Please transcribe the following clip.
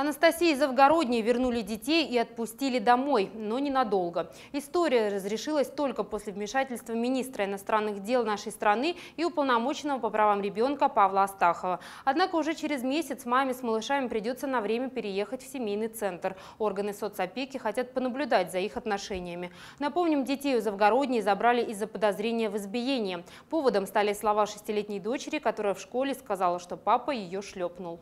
Анастасии Завгородней вернули детей и отпустили домой, но ненадолго. История разрешилась только после вмешательства министра иностранных дел нашей страны и уполномоченного по правам ребенка Павла Астахова. Однако уже через месяц маме с малышами придется на время переехать в семейный центр. Органы соцопеки хотят понаблюдать за их отношениями. Напомним, детей у Завгородней забрали из-за подозрения в избиении. Поводом стали слова шестилетней дочери, которая в школе сказала, что папа ее шлепнул.